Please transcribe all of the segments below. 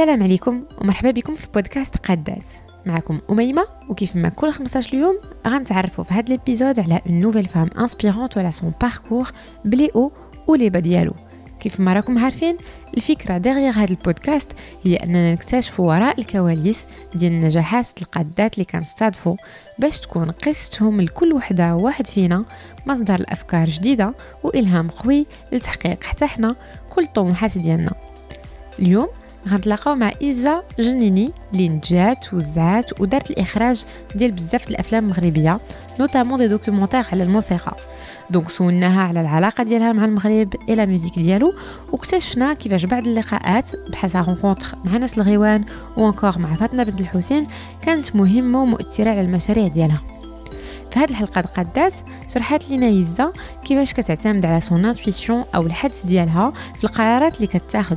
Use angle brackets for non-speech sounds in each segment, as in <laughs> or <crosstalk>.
السلام عليكم ومرحبا بكم في البودكاست قداس معكم أميمة وكيف ما كل 15 يوم غنتعرفوا في هذا الابيزود على اون نوفيل فام انسبيرونت وعلى سون باركور بلي او ولي با ديالو كيف ما راكم عارفين الفكرة دغيغ هذا البودكاست هي أننا نكتشفوا وراء الكواليس ديال النجاحات القادات اللي كنستضفوا باش تكون قصتهم لكل وحدة واحد فينا مصدر لأفكار جديدة وإلهام قوي لتحقيق حتى حنا كل الطموحات ديالنا اليوم غنتلاقاو مع ايزا جنيني اللي نجات وزعات ودارت الاخراج ديال بزاف الافلام المغربيه نوتامون دي دوكيومونتير على الموسيقى دونك سولناها على العلاقه ديالها مع المغرب اي لا ميوزيك ديالو واكتشفنا كيفاش بعد اللقاءات بحال رونكونتر مع ناس الغيوان وانكور مع فاطمه بنت الحسين كانت مهمه ومؤثره على المشاريع ديالها في هذه الحلقه تقدات شرحت لنا يزا كيفاش كتعتمد على سون انتويسيون او الحدس ديالها في القرارات اللي كتاخذ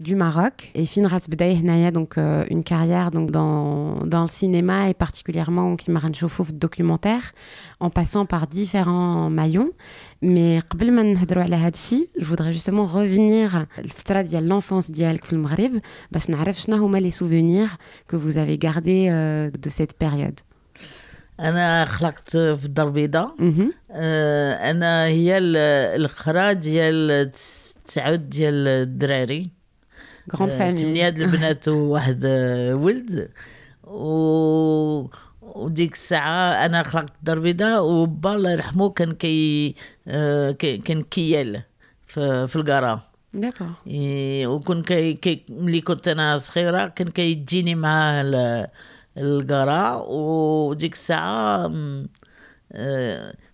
du Maroc. Et Finras Bdaï Hnaya, donc euh, une carrière donc, dans, dans, le cinéma et particulièrement Kimaran documentaire, en passant par différents maillons. Mais je voudrais justement revenir à l'enfance d'Yalk le Maghreb, parce que les souvenirs que vous avez gardés euh, de cette période. انا خلقت في الدار البيضاء انا هي الاخراج ديال التسعود ديال الدراري غروند فامي ثمانية البنات وواحد ولد و وديك الساعة أنا خلقت الدار البيضاء وبا الله يرحمه كان كي كان كيال في, الكارا داكوغ وكون كي, ملي كنت أنا صغيرة كان كيجيني مع الكارا وديك الساعة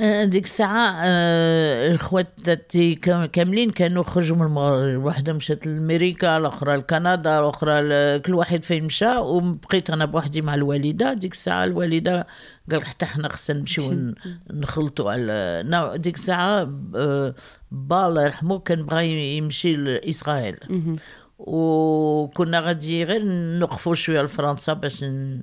آه، ديك الساعة آه، الخوات تاتي كاملين كانوا خرجوا من المغرب واحدة مشات لأمريكا الأخرى لكندا الأخرى كل واحد فين مشى وبقيت أنا بوحدي مع الوالدة ديك الساعة الوالدة قال حتى حنا خصنا نمشيو نخلطوا على ديك الساعة آه، با الله يرحمه كان بغا يمشي لإسرائيل وكنا غادي غير نوقفوا شوية لفرنسا باش ن...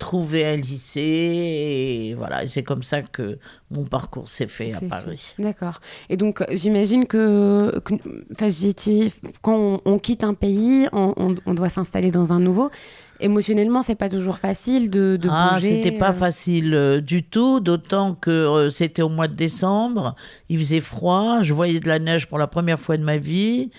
trouver un lycée et voilà, c'est comme ça que mon parcours s'est fait à Paris. D'accord. Et donc euh, j'imagine que, que quand on, quitte un pays, on, on, doit s'installer dans un nouveau. Émotionnellement, c'est pas toujours facile de, de ah, bouger. c'était pas euh. facile euh, du tout, d'autant que c'était au mois de décembre, il faisait froid, je voyais de la neige pour la première fois de ma vie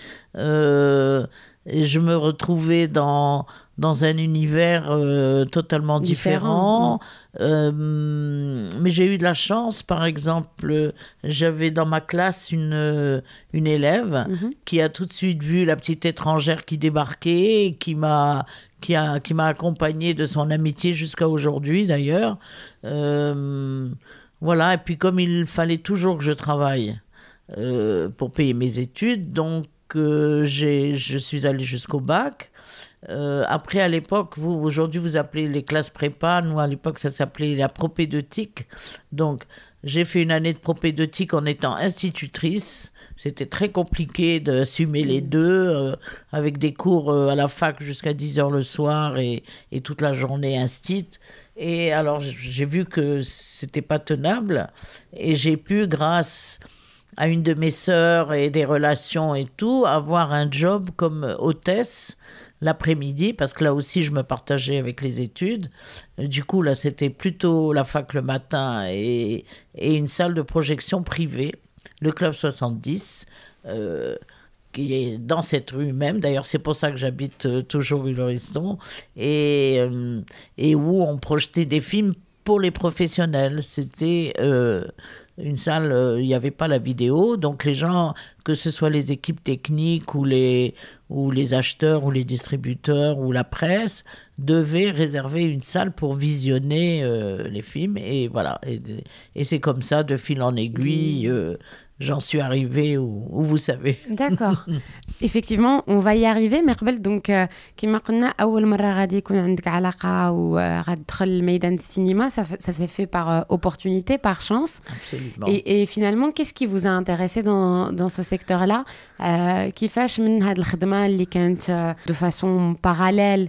et je me retrouvais dans, dans un univers euh, totalement différent. Euh, mais j'ai eu de la chance, par exemple, j'avais dans ma classe une, une élève mhm. qui a tout de suite vu la petite étrangère qui débarquait, qui m'a qui a, qui m'a accompagnée de son amitié jusqu'à aujourd'hui d'ailleurs. Euh, voilà, et puis comme il fallait toujours que je travaille pour payer mes études, donc que je suis allée jusqu'au bac. Euh, après, à l'époque, vous aujourd'hui vous appelez les classes prépa. Nous, à l'époque, ça s'appelait la propédeutique. Donc, j'ai fait une année de propédeutique en étant institutrice. C'était très compliqué d'assumer les mm. deux, euh, avec des cours euh, à la fac jusqu'à 10 heures le soir et, et, toute la journée instite. Et alors, j'ai vu que c'était pas tenable. Et j'ai pu, grâce à une de mes sœurs et des relations et tout, avoir un job comme hôtesse l'après-midi, parce que là aussi je me partageais avec les études. Du coup, là c'était plutôt la fac le matin et, une salle de projection privée, le Club 70. Euh, qui est dans cette rue même. D'ailleurs, c'est pour ça que j'habite euh, toujours au et, euh, et où on projetait des films pour les professionnels. C'était une salle, euh, il n'y avait pas la vidéo, donc les gens, que ce soit les équipes techniques ou les, ou les acheteurs ou les distributeurs ou la presse, devait réserver une salle pour visionner euh, les films. Et voilà. Et, c'est comme ça, de fil en aiguille. Euh, j'en suis arrivé où, vous savez. D'accord. <laughs> Effectivement, on va y arriver, Merbel. Donc, comme euh, cinéma, ça, s'est fait par opportunité, par chance. Absolument. Et, finalement, qu'est-ce qui vous a intéressé dans, dans ce secteur-là qui من الخدمة de façon parallèle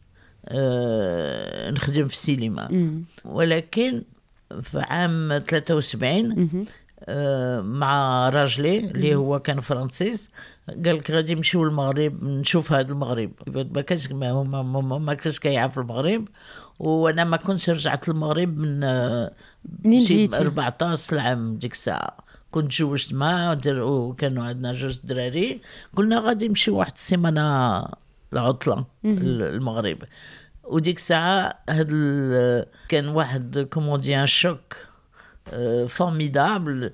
آه، نخدم في السينما ولكن في عام 73 آه، مع راجلي اللي هو كان فرنسيس قال لك غادي نمشيو المغرب نشوف هذا المغرب ما كانش ما, ما, ما كانش كيعرف المغرب وانا ما كنتش رجعت المغرب من آه، منين جيت 14 عام ديك الساعه كنت تزوجت معاه وكانوا عندنا جوج دراري قلنا غادي نمشيو واحد السيمانه العطله المغرب وديك الساعه هاد كان واحد كوموديان شوك آه، فورميدابل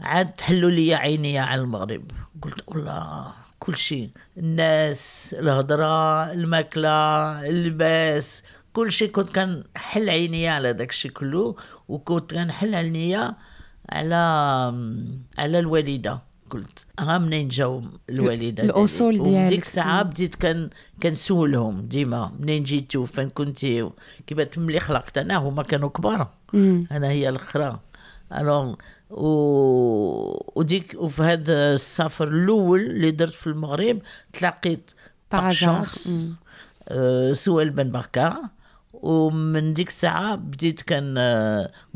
عاد تحلوا لي عيني على المغرب قلت والله كل شيء الناس الهضره الماكله اللباس كل شيء كنت كنحل عينيا على داك الشيء كله وكنت كنحل عيني على على الوالده قلت ها منين جاو الوالده الاصول ديالك ديك الساعه بديت كان كنسولهم ديما منين جيتو فين كنتي كيفاش ملي خلقت انا هما كانوا كبار انا هي الاخرى الوغ و... وديك وفي هذا السفر الاول اللي درت في المغرب تلاقيت باغ شونس آه، سوال بن بركه ومن ديك الساعه بديت كان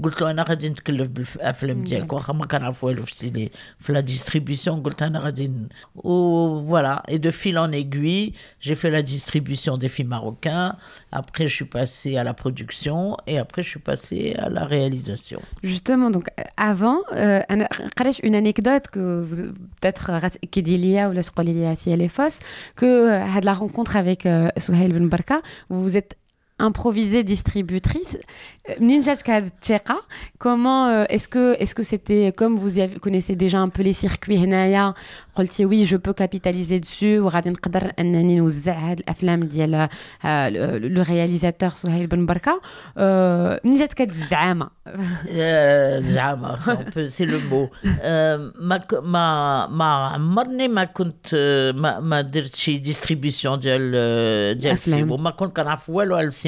قلت له انا غادي نتكلف بالافلام ديالك واخا ما كنعرف والو في السيني في لا ديستريبيسيون قلت انا غادي و فوالا اي دو فيل ان ايغوي جي في لا ديستريبيسيون دي فيلم marocains après je suis passée à la production et après je suis passée à la réalisation justement donc euh, avant euh, une anecdote que vous peut-être euh, Kedilia ou la Skolilia si elle est fausse que euh, la rencontre avec euh, Souhail Ben Barka vous vous êtes improvisée distributrice. Euh, Ninja Tcheka, comment euh, est-ce que est-ce que c'était comme vous connaissez déjà un peu les circuits Henaya, oui, je peux capitaliser dessus ou euh, le réalisateur Souhail Ben Barka. Ninja Zama. Zama, c'est le mot. Ma ma ma ma ma ma distribution ma ma ma Ma ma ma ma ma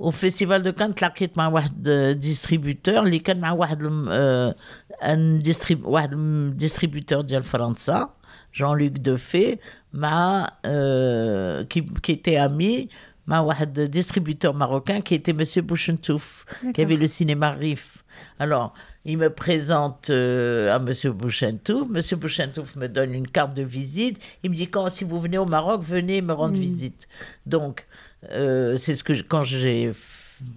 Au Festival de Cannes, la واحد euh, un distributeur. distributeur, مع qui était un distributeur distributeur Jean-Luc ma, m'a, qui marocain qui était Monsieur Bouchentouf, qui avait le cinéma Rif. Alors, il me présente euh, à Monsieur Bouchentouf. Monsieur Bouchentouf me donne une carte de visite. Il me dit quand si vous venez au Maroc, venez me rendre hmm. visite. Donc, euh, c'est ce que quand j'ai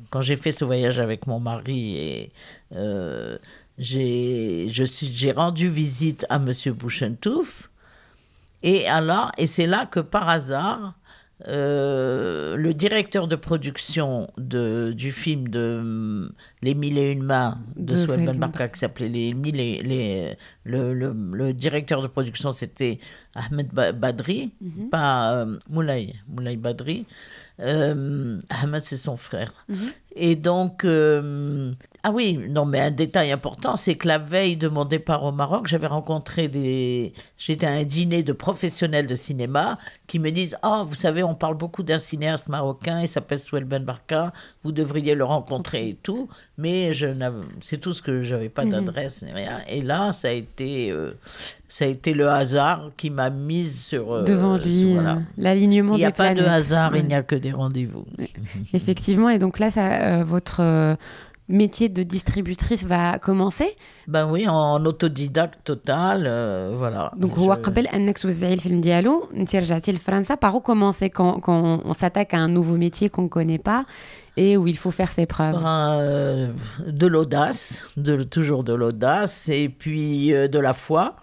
quand j'ai fait ce voyage avec mon mari et euh, j'ai je suis j'ai rendu visite à Monsieur Bouchentouf et alors et c'est là que par hasard euh, le directeur de production du film de Les Mille et Une Mains de, de qui s'appelait Les Mille les, le, le, directeur de production, c'était Ahmed Badri, mhm. pas Moulay, Moulay Badri. Euh, Ahmed, c'est son frère. Mhm. Et donc, euh, ah oui, non, mais un détail important, c'est que la veille de mon départ au Maroc, j'avais rencontré des. J'étais à un dîner de professionnels de cinéma qui me disent Ah, vous savez, on parle beaucoup d'un cinéaste marocain, il s'appelle Souel Ben Barka, vous devriez le rencontrer et tout. Mais je c'est tout ce que j'avais pas mhm. d'adresse ni rien. Et là, ça a été. Euh, ça a été le hasard qui m'a mise sur. Euh, Devant lui, l'alignement des planètes. Il n'y a pas de hasard, il n'y a que des rendez-vous. Effectivement, et donc là, ça euh, votre euh, métier de distributrice va commencer Ben oui, en autodidacte total, euh, voilà. Donc, vous vous الفيلم par où commencer quand, quand on s'attaque à un nouveau métier qu'on ne connaît pas et où il faut faire ses preuves ben, De l'audace, toujours de l'audace et puis de la foi.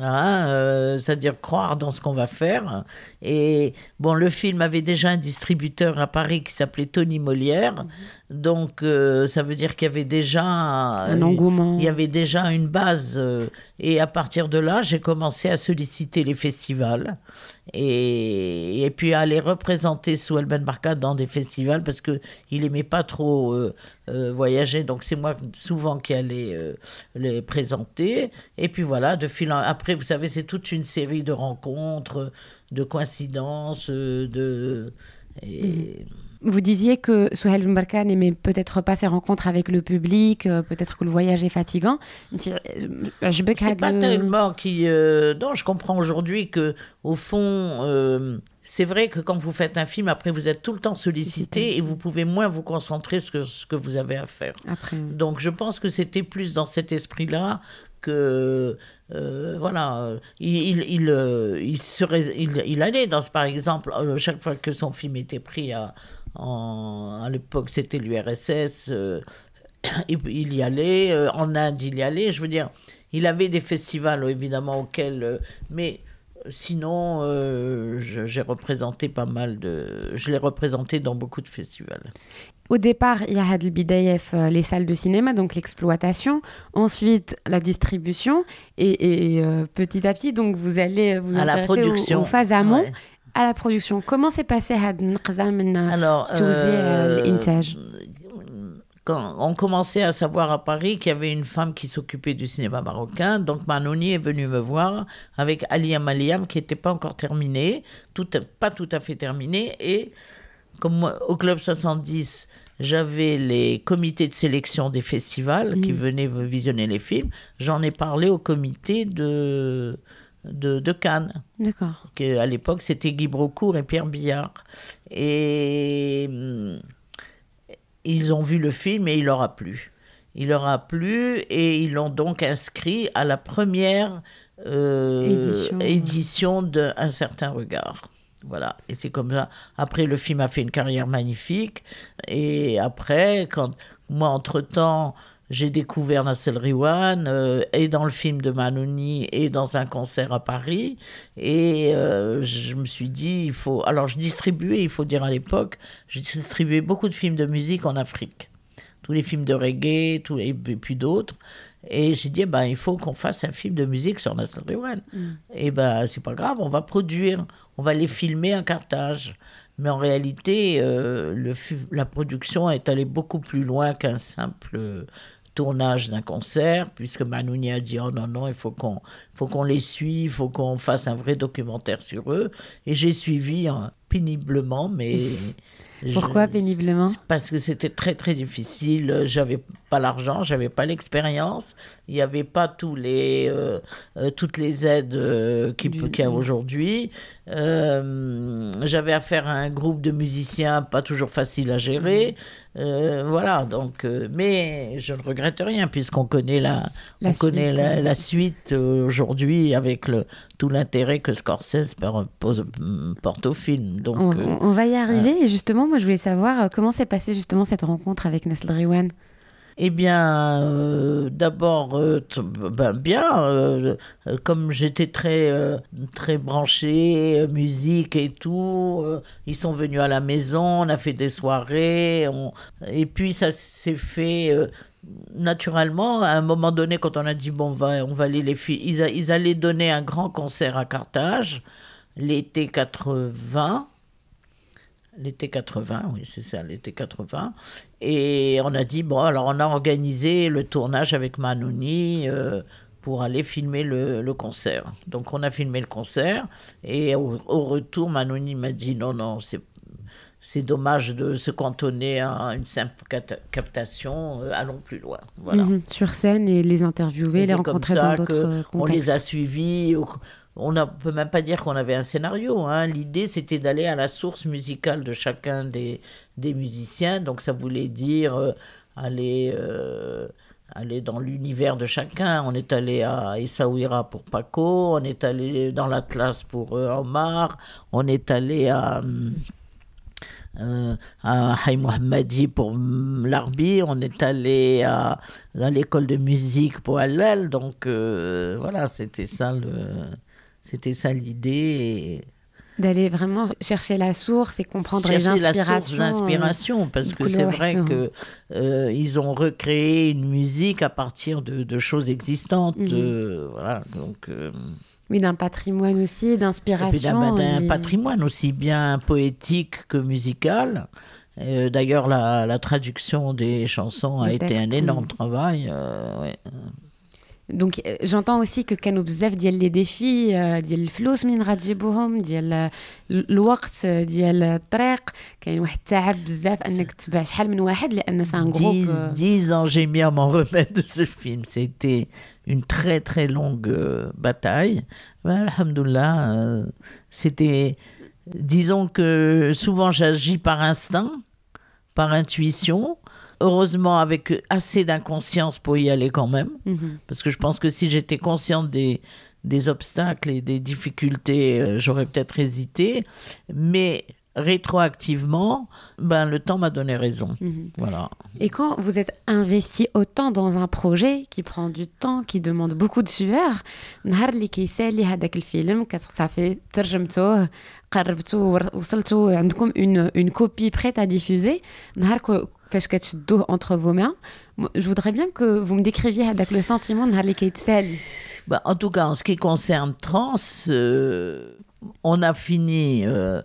Hein, c'est-à-dire croire dans ce qu'on va faire. Et bon, le film avait déjà un distributeur à Paris qui s'appelait Tony Molière, mhm. Donc, euh, ça veut dire qu'il y avait déjà un engouement. Il y avait déjà une base. Euh, et à partir de là, j'ai commencé à solliciter les festivals et, puis à aller représenter sous Ben Barca dans des festivals parce que il aimait pas trop euh, voyager. Donc, c'est moi souvent qui allais les présenter. Et puis voilà, de fil en... après, vous savez, c'est toute une série de rencontres, de coïncidences, de mhm. Vous disiez que Souhel Mbarka n'aimait peut-être pas ses rencontres avec le public, euh, peut-être que le voyage est fatigant. Je euh, C'est pas tellement qui. Euh, non, je comprends aujourd'hui que, au fond, c'est vrai que quand vous faites un film, après vous êtes tout le temps sollicité et vous pouvez moins vous concentrer sur ce que vous avez à faire. Donc je pense que c'était plus dans cet esprit-là que euh, voilà, il, il, euh, serait, il, allait dans, par exemple, euh, chaque fois que son film était pris à, à l'époque, c'était l'URSS, <coughs> il y allait, en Inde, il y allait, je veux dire, il avait des festivals, évidemment, auxquels, mais sinon, j'ai représenté pas mal de, je l'ai représenté dans beaucoup de festivals. Au départ, il y a euh, les salles de cinéma, donc l'exploitation, ensuite la distribution, et, euh, petit à petit, donc vous allez euh, vous à la production. Aux, phases amont. À la production, comment s'est passé Alors, euh, quand on commençait à savoir à Paris qu'il y avait une femme qui s'occupait du cinéma marocain, donc Manoni est venue me voir avec Ali Amaliam qui n'était pas encore terminée, tout, pas tout à fait terminée, et comme au Club 70, j'avais les comités de sélection des festivals qui mm. venaient visionner les films. J'en ai parlé au comité de, de, Cannes. D'accord. À l'époque, c'était Guy Brocourt et Pierre Billard. Et mm, ils ont vu le film et il leur a plu. Il leur a plu et ils l'ont donc inscrit à la première euh, édition d'un certain regard. Voilà, et c'est comme ça. Après, le film a fait une carrière magnifique. Et après, moi, entre-temps, j'ai découvert Nassel Riwan euh, et dans le film de Manoni et dans un concert à Paris. Et euh, je me suis dit, il faut. Alors, je distribuais, il faut dire à l'époque, je distribuais beaucoup de films de musique en Afrique. Tous les films de reggae, tous et puis d'autres. Et j'ai dit, eh ben, il faut qu'on fasse un film de musique sur Nasser One. Mm. Et eh ben, c'est pas grave, on va produire, on va les filmer en Carthage. Mais en réalité, euh, le, la production est allée beaucoup plus loin qu'un simple euh, tournage d'un concert, puisque Manouni a dit oh non, non, il faut qu'on, faut qu'on les suive, il faut qu'on fasse un vrai documentaire sur eux. Et j'ai suivi hein, péniblement, mais <laughs> Pourquoi péniblement Parce que c'était très très difficile. Euh, j'avais pas l'argent, j'avais pas l'expérience, il n'y avait pas tous euh, euh, toutes les aides qu'il y a mmh. aujourd'hui. j'avais affaire à un groupe de musiciens pas toujours facile à gérer. Mmh. Euh, voilà, donc, euh, mais je ne regrette rien puisqu'on connaît la, on suite, connaît la, suite euh, aujourd'hui avec tout l'intérêt que Scorsese mm, porte au film. Donc, on, va y arriver. Et justement, moi, je voulais savoir comment s'est passée justement cette rencontre avec Nestle Rewan. Eh bien, euh, d'abord, euh, ben, bien, euh, comme j'étais très, très branchée, musique et tout, ils sont venus à la maison, on a fait des soirées, et puis ça s'est fait naturellement, à un moment donné, quand on a dit, bon, on va, on va aller les filles, ils, ils allaient donner un grand concert à Carthage, l'été 80. L'été 80, oui, c'est ça, l'été 80. Et on a dit, bon, alors on a organisé le tournage avec Manouni euh, pour aller filmer le, concert. Donc on a filmé le concert et au, retour, Manouni m'a dit, non, non, c'est c'est dommage de se cantonner à une simple captation, euh, allons plus loin. Mhm. sur scène et les interviewer, les rencontrer dans d'autres contextes. On les a suivis on ne peut même pas dire qu'on avait un scénario. Hein. L'idée, c'était d'aller à la source musicale de chacun des, des musiciens. Donc ça voulait dire euh, euh, aller, dans l'univers de chacun. On est allé à Essaouira pour Paco, on est allé dans l'Atlas pour euh, Omar, on est allé à... à pour mm, l'Arbi, on est allé à, l'école de musique pour Alal, donc voilà, c'était ça le. C'était ça l'idée. D'aller vraiment chercher la source et comprendre les inspirations. l'inspiration, euh, parce que c'est vrai qu'ils euh, ils ont recréé une musique à partir de, choses existantes. Mhm. Euh, voilà, donc. Oui, d'un patrimoine aussi, d'inspiration. D'un bah, patrimoine aussi bien poétique que musical. D'ailleurs, la, traduction des chansons a été un énorme travail. Donc euh, j'entends aussi que quand كانوا بزاف ديال لي ديفي ديال الفلوس من راجيبوهم ديال الوقت ديال الطريق كاين واحد التعب بزاف انك تتبع seul, parce que لان سان que Dix ans j'ai mis à m'en remettre de ce film c'était une très très longue euh, bataille ben, euh, c'était disons que souvent j'agis par instinct par intuition heureusement avec assez d'inconscience pour y aller quand même, mhm. parce que je pense que si j'étais consciente des, obstacles et des difficultés, euh, j'aurais peut-être hésité, mais rétroactivement, ben, le temps m'a donné raison. Mhm. Voilà. Et quand vous êtes investi autant dans un projet qui prend du temps, qui demande beaucoup de sueur, ça fait une, une copie prête à diffuser, je que tu entre vos mains. Je voudrais bien que vous me décriviez avec le sentiment de bah, En tout cas, en ce qui concerne trans, euh, on a fini. Euh,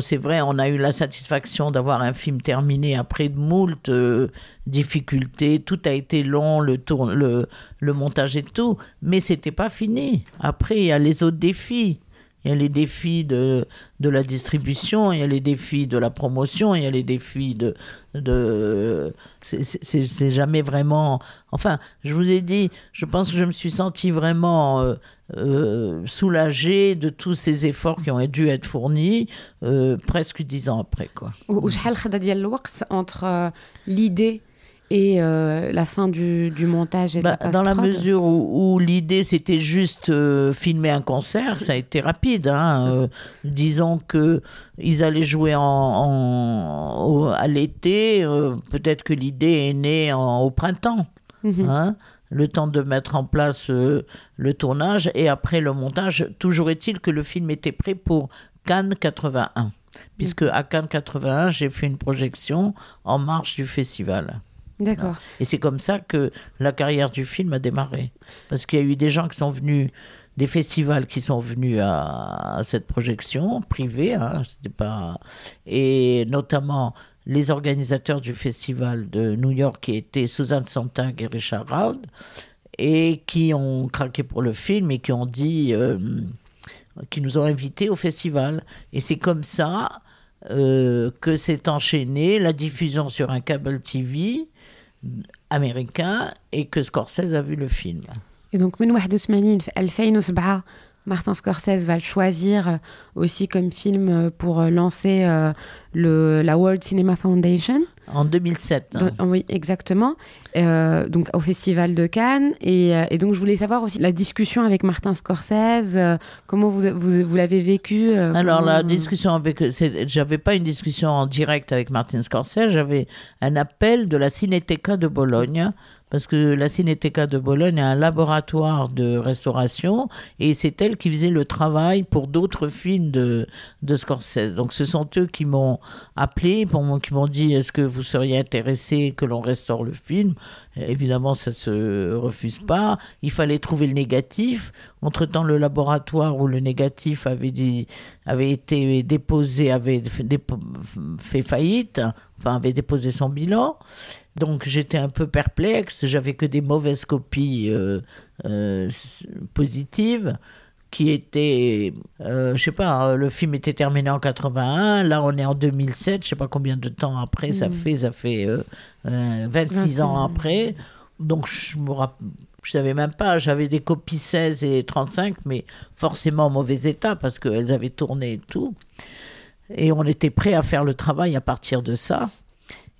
c'est vrai, on a eu la satisfaction d'avoir un film terminé après de moult euh, difficultés. Tout a été long, le, tour, le montage et tout, mais c'était pas fini. Après, il y a les autres défis. Il y a les défis de, de la distribution, il y a les défis de la promotion, il y a les défis de... de c'est jamais vraiment... Enfin, je vous ai dit, je pense que je me suis sentie vraiment euh, euh, soulagée de tous ces efforts qui ont dû être fournis euh, presque dix ans après. Quoi. entre l'idée et euh, la fin du, montage. Bah, dans la mesure où, l'idée c'était juste euh, filmer un concert, ça a été rapide. Hein, euh, disons que ils allaient jouer à l'été, peut-être que l'idée est née au printemps. Mhm. Hein, le temps de mettre en place le tournage et après le montage. Toujours est-il que le film était prêt pour Cannes 81, puisque mhm. à Cannes 81, j'ai fait une projection en marche du festival. Et c'est comme ça que la carrière du film a démarré. Parce qu'il y a eu des gens qui sont venus, des festivals qui sont venus à, cette projection privée, hein, pas... et notamment les organisateurs du festival de New York qui étaient Suzanne Sontag et Richard Round, et qui ont craqué pour le film et qui ont dit, euh, qui nous ont invités au festival. Et c'est comme ça euh, que s'est enchaînée la diffusion sur un câble TV américain et que Scorsese a vu le film. Et donc, من 81 في 2007 Martin Scorsese va le choisir euh, aussi comme film euh, pour euh, lancer le, la World Cinema Foundation. En 2007. Hein. oui, exactement. donc au Festival de Cannes. Et, donc je voulais savoir aussi la discussion avec Martin Scorsese, comment vous, vous, l'avez vécu Alors la discussion avec... J'avais pas une discussion en direct avec Martin Scorsese, j'avais un appel de la Cineteca de Bologne parce que la Cineteca de Bologne est un laboratoire de restauration et c'est elle qui faisait le travail pour d'autres films de, de Scorsese. Donc ce sont eux qui m'ont appelé, pour qui m'ont dit est-ce que vous seriez intéressé que l'on restaure le film Évidemment, ça ne se refuse pas. Il fallait trouver le négatif. Entre-temps, le laboratoire où le négatif avait, dit, avait été déposé avait fait faillite, enfin avait déposé son bilan. Donc j'étais un peu perplexe, j'avais que des mauvaises copies euh, euh, positives qui étaient, euh, je sais pas, euh, le film était terminé en 81, là on est en 2007, je sais pas combien de temps après ça mm. fait, ça fait 26, ans après. Donc je ne savais même pas, j'avais des copies 16 et 35, mais forcément en mauvais état parce qu'elles avaient tourné et tout. Et on était prêt à faire le travail à partir de ça.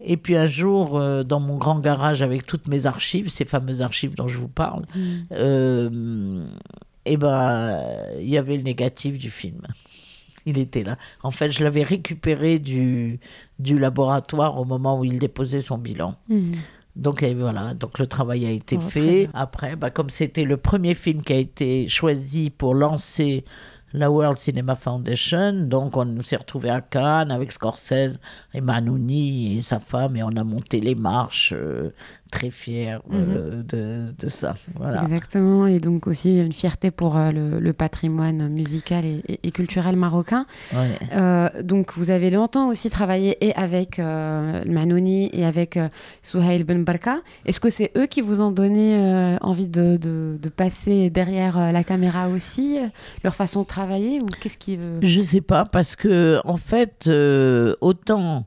Et puis un jour, euh, dans mon grand garage avec toutes mes archives, ces fameuses archives dont je vous parle, mm. et euh, eh ben il y avait le négatif du film. Il était là. En fait, je l'avais récupéré du, du laboratoire au moment où il déposait son bilan. Mm. Donc voilà, donc le travail a été oh, fait. Après, bah, comme c'était le premier film qui a été choisi pour lancer la World Cinema Foundation. Donc, on s'est retrouvé à Cannes avec Scorsese et Manouni et sa femme, et on a monté les marches euh, très fier mhm. de, ça. Voilà. Exactement, et donc aussi une fierté pour euh, le, patrimoine musical et, culturel marocain. Euh, donc vous avez longtemps aussi travaillé et avec euh, Manoni et avec Souhaïl Ben Barka. Est-ce que c'est eux qui vous ont donné envie de, de, passer derrière la caméra aussi, leur façon de travailler ou qu'est-ce qui... Je sais pas, parce que en fait, autant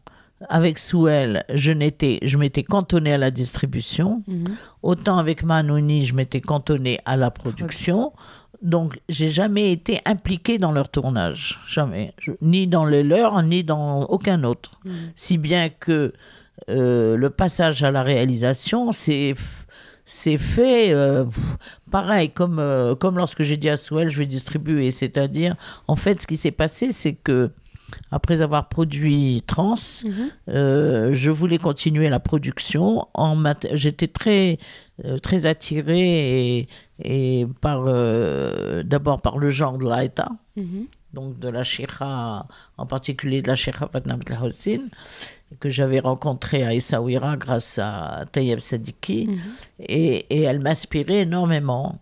avec Souel, je n'étais, je m'étais cantonné à la distribution. Mhm. Autant avec Manoni, je m'étais cantonné à la production. Donc, j'ai jamais été impliqué dans leur tournage, jamais, ni dans le leur, ni dans aucun autre. Mhm. Si bien que euh, le passage à la réalisation, c'est c'est fait euh, pareil comme euh, comme lorsque j'ai dit à Souel, je vais distribuer. C'est-à-dire, en fait, ce qui s'est passé, c'est que après avoir produit Trans, mhm. euh, je voulais continuer la production. En J'étais très, euh, très attirée et, par, euh, d'abord par le genre de l'Aïta, mhm. donc de la Shira, en particulier de la Shira Fatnam Hossein, que j'avais rencontrée à Essaouira grâce à Tayeb Sadiki. Mhm. Et, et, elle m'inspirait énormément.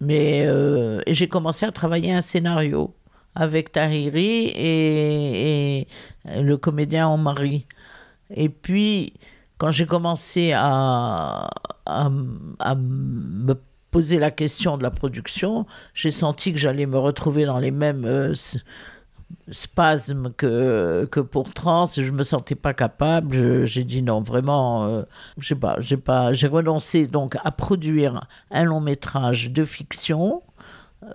Mais j'ai commencé à travailler un scénario avec Tahiri et, le comédien Omari. Et puis, quand j'ai commencé à, me poser la question de la production, j'ai senti que j'allais me retrouver dans les mêmes euh, spasmes que, pour trans. Je me sentais pas capable. J'ai dit non, vraiment, euh, j'ai j'ai pas, j'ai renoncé donc à produire un long métrage de fiction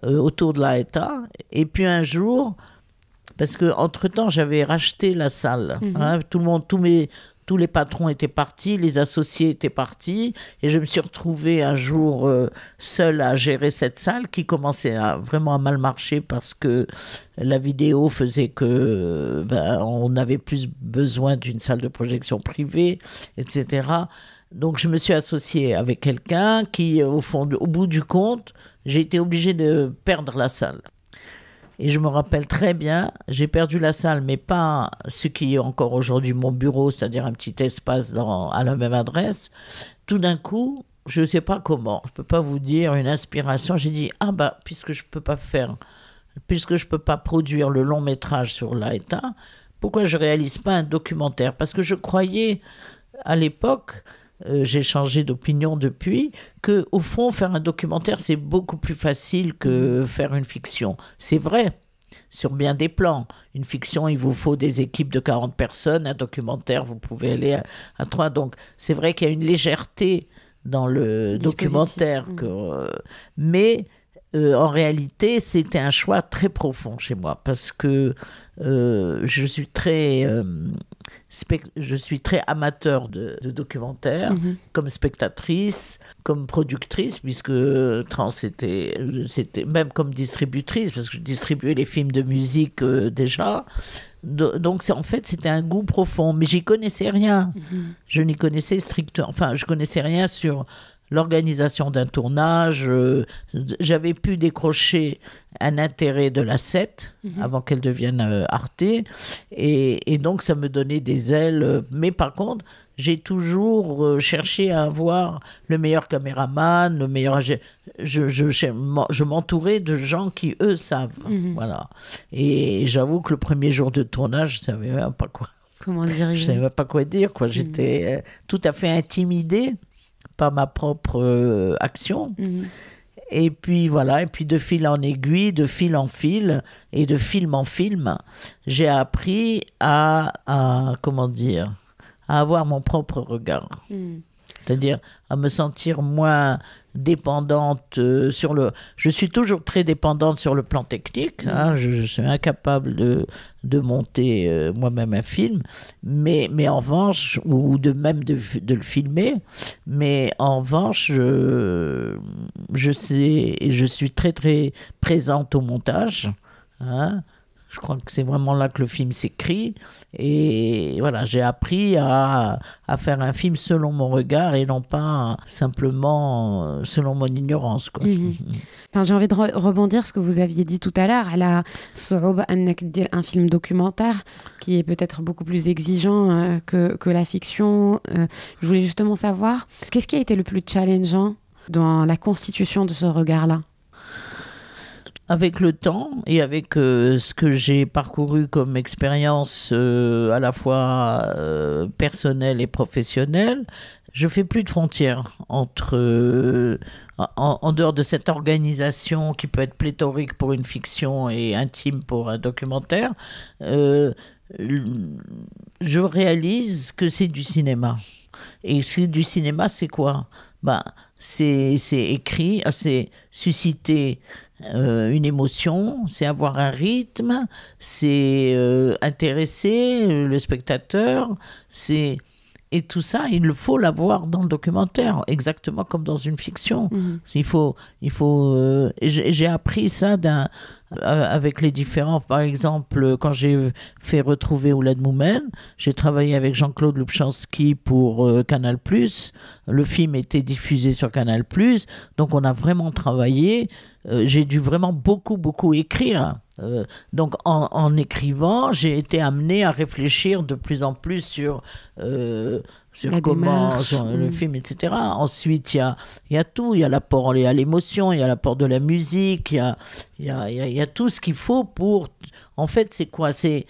euh, autour de la Et puis un jour, parce que entre temps j'avais racheté la salle. Hein. Mhm. tout le monde, tous mes les patrons étaient partis, les associés étaient partis, et je me suis retrouvée un jour euh, seule à gérer cette salle qui commençait à vraiment à mal marcher parce que la vidéo faisait que ben, on avait plus besoin d'une salle de projection privée, etc. Donc je me suis associée avec quelqu'un qui, au fond, au bout du compte, j'ai été obligé de perdre la salle. Et je me rappelle très bien, j'ai perdu la salle, mais pas ce qui est encore aujourd'hui mon bureau, c'est-à-dire un petit espace à la même adresse. Tout d'un coup, je ne sais pas comment, je ne peux pas vous dire, une inspiration, j'ai dit, ah ben puisque je ne peux pas faire, puisque je peux pas produire le long métrage sur l'Aïta, pourquoi je ne réalise pas un documentaire Parce que je croyais à l'époque euh, j'ai changé d'opinion depuis, que au fond, faire un documentaire, c'est beaucoup plus facile que mm-hmm. faire une fiction. C'est vrai, sur bien des plans. Une fiction, il vous faut des équipes de 40 personnes, un documentaire, vous pouvez aller à, trois. 3. Donc, c'est vrai qu'il y a une légèreté dans le documentaire. Mm. Que, euh, mais euh, en réalité, c'était un choix très profond chez moi, parce que je suis très je suis très amateur de, documentaires, mhm. comme spectatrice, comme productrice, puisque Trans était, c'était même comme distributrice, parce que je distribuais les films de musique euh, déjà. Donc en fait c'était un goût profond, mais j'y connaissais rien. Mhm. Je n'y connaissais strictement, enfin je connaissais rien sur l'organisation d'un tournage. Euh, j'avais pu décrocher un intérêt de la 7 mhm. avant qu'elle devienne euh, Arte. Et, donc, ça me donnait des ailes. Euh, mais par contre, j'ai toujours cherché à avoir le meilleur caméraman, le meilleur. Je, je, m'entourais de gens qui, eux, savent. Mhm. Voilà. Et j'avoue que le premier jour de tournage, je ne savais même pas quoi. Comment dire Je pas quoi dire, quoi. Mhm. J'étais tout à fait intimidée pas ma propre euh, action. Mhm. Et puis voilà, et puis de fil en aiguille, de fil en fil et de film en film, j'ai appris à, comment dire, à avoir mon propre regard. Mhm c'est-à-dire à me sentir moins dépendante euh, sur le... Je suis toujours très dépendante sur le plan technique, mm. hein, je, suis incapable de, de monter euh, moi-même un film, mais, mais en revanche, ou de même de, de le filmer, mais en revanche, je, je sais, je suis très très présente au montage. Hein, je crois que c'est vraiment là que le film s'écrit. Et voilà, j'ai appris à, à, faire un film selon mon regard et non pas simplement euh, selon mon ignorance. Quoi. Mhm. <laughs> Enfin, j'ai envie de rebondir rebondir ce que vous aviez dit tout à l'heure. Elle a un film documentaire qui est peut-être beaucoup plus exigeant euh, que, que, la fiction. Euh, je voulais justement savoir, qu'est-ce qui a été le plus challengeant dans la constitution de ce regard-là avec le temps et avec euh, ce que j'ai parcouru comme expérience euh, à la fois euh, personnelle et professionnelle, je fais plus de frontières entre en, dehors de cette organisation qui peut être pléthorique pour une fiction et intime pour un documentaire. je réalise que c'est du cinéma. Et c'est du cinéma, c'est quoi bah, c'est écrit, c'est suscité euh, une émotion, c'est avoir un rythme, c'est euh, intéresser euh, le spectateur, c'est et tout ça, il faut l'avoir dans le documentaire, exactement comme dans une fiction. Mhm. Il faut, il faut. J'ai appris ça d'un euh, avec les différents. Par exemple, euh, quand j'ai fait retrouver ouled Moumen, j'ai travaillé avec Jean-Claude Lubchansky pour euh, Canal+. Le film était diffusé sur Canal+. Donc on a vraiment travaillé. j'ai dû vraiment beaucoup, beaucoup écrire. donc en, en écrivant, j'ai été amené à réfléchir de plus en plus sur sur comment sur le film, etc. Ensuite, il y a, y a, tout, il y a l'apport à l'émotion, il y a l'apport de la musique, il y a, y, a, y a, tout ce qu'il faut pour... En fait, c'est quoi C'est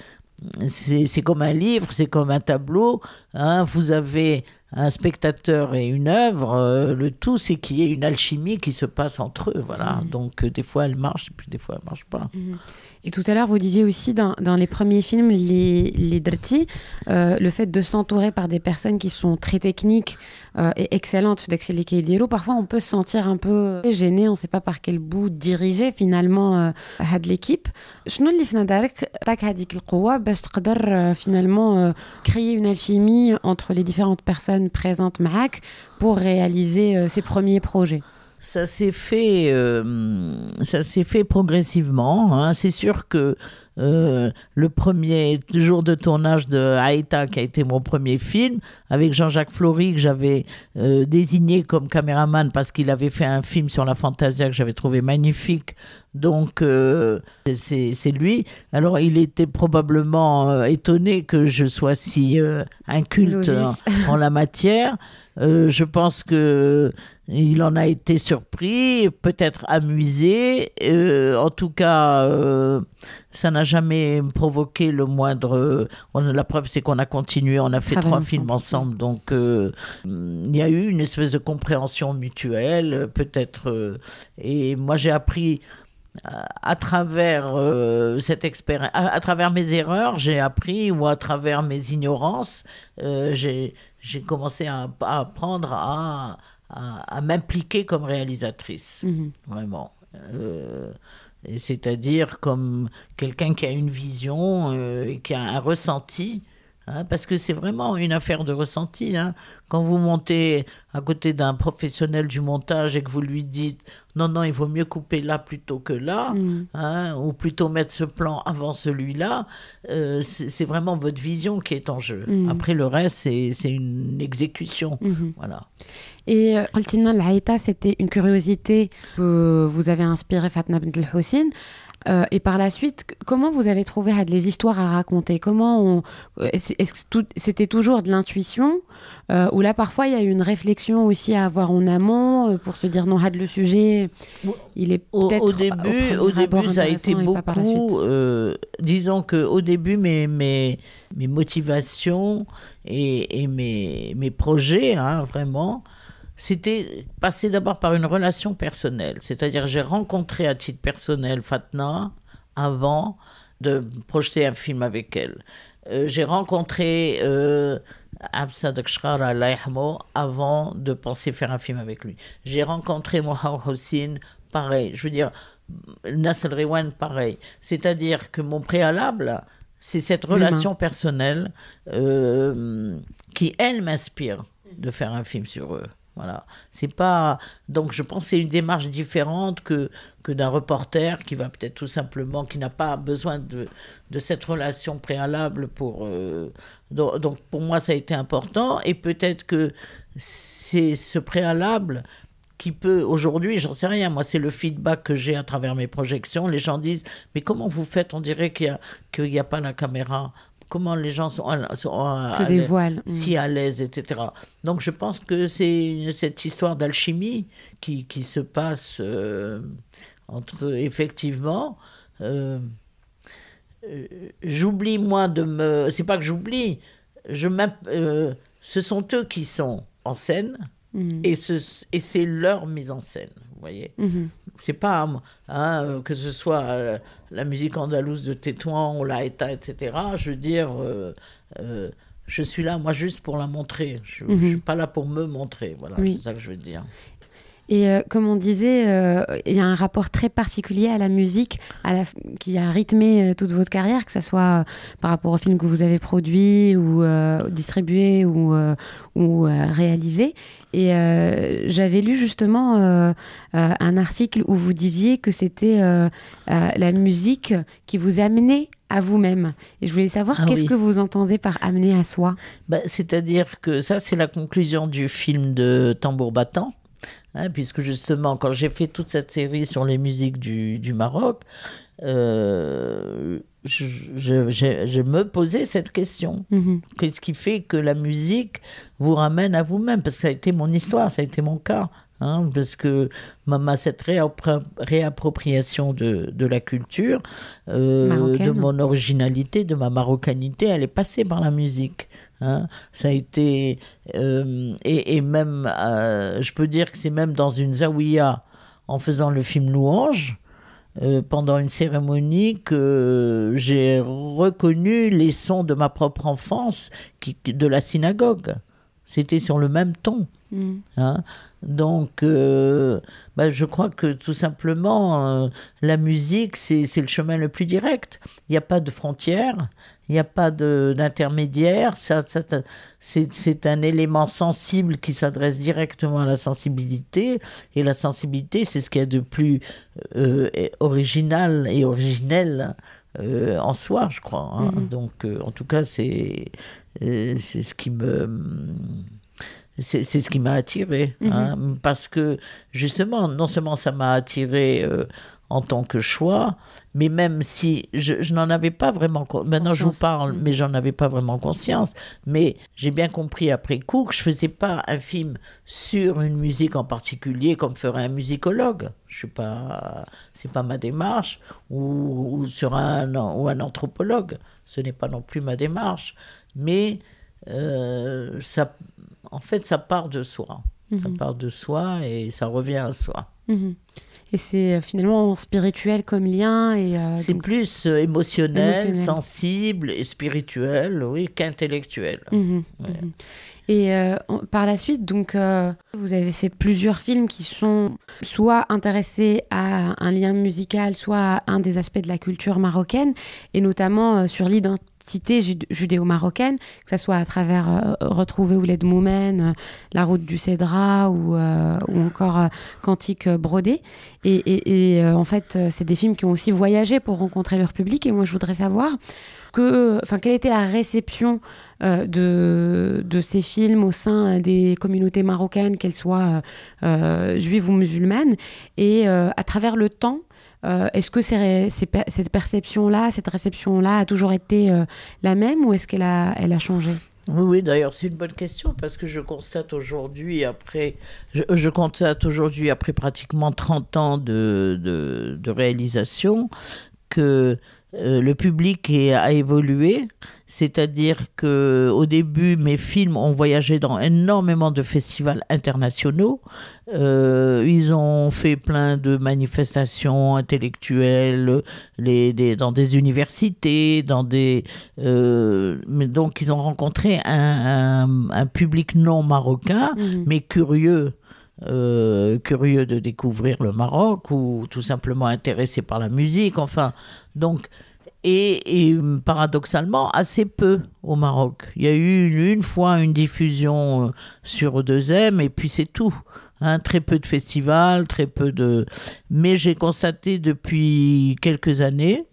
comme un livre, c'est comme un tableau. Hein vous avez un spectateur et une œuvre, euh, le tout, c'est qu'il y ait une alchimie qui se passe entre eux. Voilà. Mhm. Donc, euh, des fois, elle marche, et puis des fois, elle marche pas. Mhm. Et tout à l'heure, vous disiez aussi, dans, les premiers films, les, les dirty, euh, le fait de s'entourer par des personnes qui sont très techniques, euh, est excellente d'Axelika parfois on peut se sentir un peu gêné, on ne sait pas par quel bout diriger finalement euh, had l'équipe. شنو اللي dit, عطاك هذيك القوة باش finalement euh, créer une alchimie entre les différentes personnes présentes Mac pour réaliser ses premiers projets ça s'est fait, ça s'est fait progressivement. Hein. C'est sûr que euh, le premier jour de tournage de Aïta, qui a été mon premier film, avec Jean-Jacques Flory, que j'avais euh, désigné comme caméraman parce qu'il avait fait un film sur la Fantasia que j'avais trouvé magnifique. Donc, euh, c'est lui. Alors, il était probablement étonné que je sois si inculte en, en, la matière. je pense que il en a été surpris, peut-être amusé. en tout cas, ça n'a jamais provoqué le moindre. Euh, la preuve, c'est qu'on a continué, on a fait trois films ensemble. Donc, euh, il y a eu une espèce de compréhension mutuelle, peut-être. Euh, et moi, j'ai appris à travers cette expérience, à, travers mes erreurs, j'ai appris ou à travers mes ignorances, j'ai commencé à, apprendre à, m'impliquer comme réalisatrice, mhm. vraiment c'est-à-dire comme quelqu'un qui a une vision, euh, et qui a un ressenti, hein, parce que c'est vraiment une affaire de ressenti. Hein. Quand vous montez à côté d'un professionnel du montage et que vous lui dites non, non, il vaut mieux couper là plutôt que là, mm. hein, ou plutôt mettre ce plan avant celui-là, euh, c'est vraiment votre vision qui est en jeu. Mm. Après le reste, c'est une exécution. Mm-hmm. Voilà. Et euh, Qaltina Laïta, c'était une curiosité que vous avez inspirée Fatna Bint Hussein. Euh, et par la suite, comment vous avez trouvé les histoires à raconter Comment on... Euh, c'était toujours de l'intuition ou là parfois il y a eu une réflexion aussi à avoir en amont pour se dire non, had le sujet, il est peut-être au, début, au, début ça a été beaucoup. disons que au début mes mes, mes motivations et, et mes mes projets hein, vraiment c'était passé d'abord par une relation personnelle. C'est-à-dire, j'ai rencontré à titre personnel Fatna avant de projeter un film avec elle. Euh, j'ai rencontré euh, avant de penser faire un film avec lui. J'ai rencontré Mohamed Hossein, pareil. Je veux dire, Nasser Rewan, pareil. C'est-à-dire que mon préalable, c'est cette relation personnelle euh, qui, elle, m'inspire de faire un film sur eux. Voilà. C'est pas. Donc, je pense que c'est une démarche différente que, que d'un reporter qui va peut-être tout simplement, qui n'a pas besoin de, de cette relation préalable pour. Euh, donc, pour moi, ça a été important. Et peut-être que c'est ce préalable qui peut aujourd'hui, j'en sais rien, moi c'est le feedback que j'ai à travers mes projections, les gens disent mais comment vous faites, on dirait qu'il n'y a, a, pas la caméra comment les gens sont, mm. si à l'aise, etc. Donc je pense que c'est cette histoire d'alchimie qui, se passe euh, entre effectivement. Euh, euh, j'oublie moi de me. C'est pas que j'oublie. Je ce sont eux qui sont en scène mm. et c'est leur mise en scène. Vous voyez. Mm-hmm c'est pas hein, euh, que ce soit euh, la musique andalouse de Tétouan ou la etc. Je veux dire, euh, je suis là, moi, juste pour la montrer. Je, mhm. suis pas là pour me montrer. Voilà, c'est ça que je veux dire. Et euh, comme on disait, euh, il y a un rapport très particulier à la musique à la qui a rythmé euh, toute votre carrière, que ce soit par rapport aux films que vous avez produits ou distribués ou, réalisé. réalisés. Et j'avais lu justement un article où vous disiez que c'était la musique qui vous amenait à vous-même. Et je voulais savoir ah qu'est-ce que vous entendez par amener à soi bah, C'est-à-dire que ça, c'est la conclusion du film de Tambour battant Hein, puisque justement, quand j'ai fait toute cette série sur les musiques du, Maroc, euh, je, me posais cette question. Mhm. Qu'est-ce qui fait que la musique vous ramène à vous-même Parce que ça a été mon histoire, ça a été mon cas. Hein, parce que ma, cette réappropriation de, la culture, euh, de mon originalité, de ma marocanité, elle est passée par la musique. Hein. ça a été. Euh, et, même, euh, je peux dire que c'est même dans une zawiya, en faisant le film Louange, euh, pendant une cérémonie, que j'ai reconnu les sons de ma propre enfance de la synagogue. C'était sur le même ton. Mm. Hein. Donc, bah, je crois que tout simplement, la musique, c'est le chemin le plus direct. Il n'y a pas de frontières, il n'y a pas d'intermédiaire. c'est un élément sensible qui s'adresse directement à la sensibilité. Et la sensibilité, c'est ce qu'il y a de plus euh, original et originel euh, en soi, je crois. Hein. Mm-hmm. Donc, euh, en tout cas, c'est ce qui me c'est ce qui m'a attiré mm-hmm. hein. parce que justement non seulement ça m'a attiré en tant que choix, mais même si je, n'en avais pas vraiment conscience, maintenant je vous parle, mais j'en avais pas vraiment conscience, mais j'ai bien compris après coup que je faisais pas un film sur une musique en particulier comme ferait un musicologue. Je suis pas, c'est pas ma démarche, ou, sur un ou un anthropologue, ce n'est pas non plus ma démarche, mais euh, ça, en fait, ça part de soi, ça mhm. part de soi et ça revient à soi. Mhm. Et c'est euh, finalement spirituel comme lien. Et, euh, c'est plus euh, émotionnel, sensible et spirituel, oui, qu'intellectuel. Mmh, mmh, mmh. Et par la suite, donc, vous avez fait plusieurs films qui sont soit intéressés à un lien musical, soit à un des aspects de la culture marocaine, et notamment sur l'identité identité judéo-marocaine, que ce soit à travers euh, Retrouver ou l'aide Moumen, euh, La route du Cédra ou, euh, encore Cantique brodé. Et, en fait, c'est des films qui ont aussi voyagé pour rencontrer leur public. Et moi, je voudrais savoir que, quelle était la réception de, de, ces films au sein des communautés marocaines, qu'elles soient juives ou musulmanes, et à travers le temps, euh, est-ce que cette perception-là, cette réception-là a toujours été euh, la même ou est-ce qu'elle a, elle a changé oui, oui d'ailleurs, c'est une bonne question parce que je constate aujourd'hui, après, je, constate aujourd'hui, après pratiquement 30 ans de, réalisation, que euh, le public a évolué c'est-à-dire que au début, mes films ont voyagé dans énormément de festivals internationaux. Euh, ils ont fait plein de manifestations intellectuelles dans des universités, dans des. Euh, donc, ils ont rencontré un, public non marocain, mhm. mais curieux. Euh, curieux de découvrir le Maroc ou tout simplement intéressé par la musique. Enfin, donc et, paradoxalement assez peu au Maroc. Il y a eu une, fois une diffusion euh, sur 2M et puis c'est tout. Un hein. très peu de festivals, très peu de... Mais j'ai constaté depuis quelques années,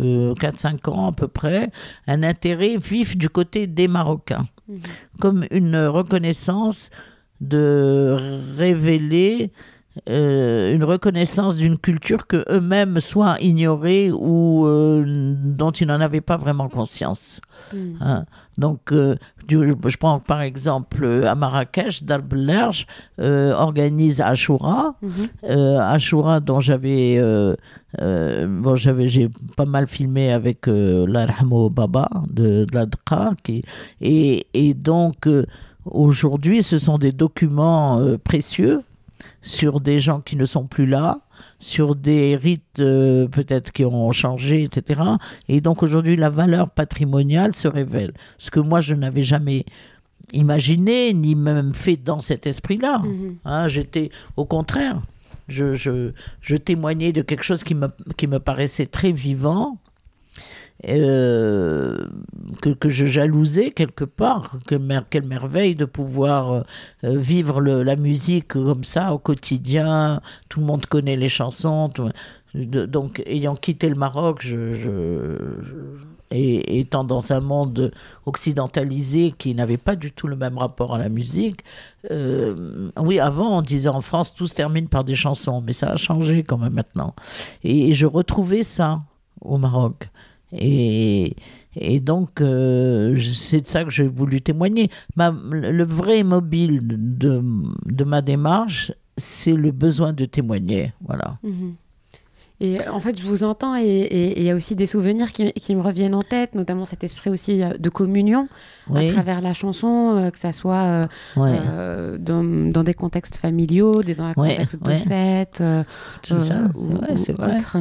euh, 4-5 ans à peu près, un intérêt vif du côté des Marocains, mhm. comme une reconnaissance de révéler euh, une reconnaissance d'une culture que eux-mêmes soient ignorés ou euh, dont ils n'en avaient pas vraiment conscience. Hmm. Hein. Donc, euh, je prends par exemple à Marrakech, Darbelerge organise Ashura, mhm. Ashura dont j'avais, bon, j'avais, j'ai pas mal filmé avec l'Arhamo Baba de, de la et donc aujourd'hui, ce sont des documents précieux sur des gens qui ne sont plus là, sur des rites euh, peut-être qui ont changé, etc. Et donc aujourd'hui, la valeur patrimoniale se révèle, ce que moi je n'avais jamais imaginé ni même fait dans cet esprit-là. Mm-hmm. Hein, j'étais au contraire. Je, je, témoignais de quelque chose qui qui me paraissait très vivant, euh, que, je jalousais quelque part. Que quelle merveille de pouvoir euh, euh, vivre la musique comme ça au quotidien. Tout le monde connaît les chansons. donc, ayant quitté le Maroc, je, et étant dans un monde occidentalisé qui n'avait pas du tout le même rapport à la musique, oui, avant on disait en France tout se termine par des chansons, mais ça a changé quand même maintenant. et je retrouvais ça au Maroc. Et, donc, euh, c'est de ça que j'ai voulu témoigner. le vrai mobile de, ma démarche, c'est le besoin de témoigner. Voilà. Mm-hmm. Et en fait, je vous entends et il y a aussi des souvenirs qui, me reviennent en tête, notamment cet esprit aussi euh, de communion à travers la chanson, euh, que ça soit euh, dans, des contextes familiaux, des, dans un contexte de fête, Tout ça, ou, autre.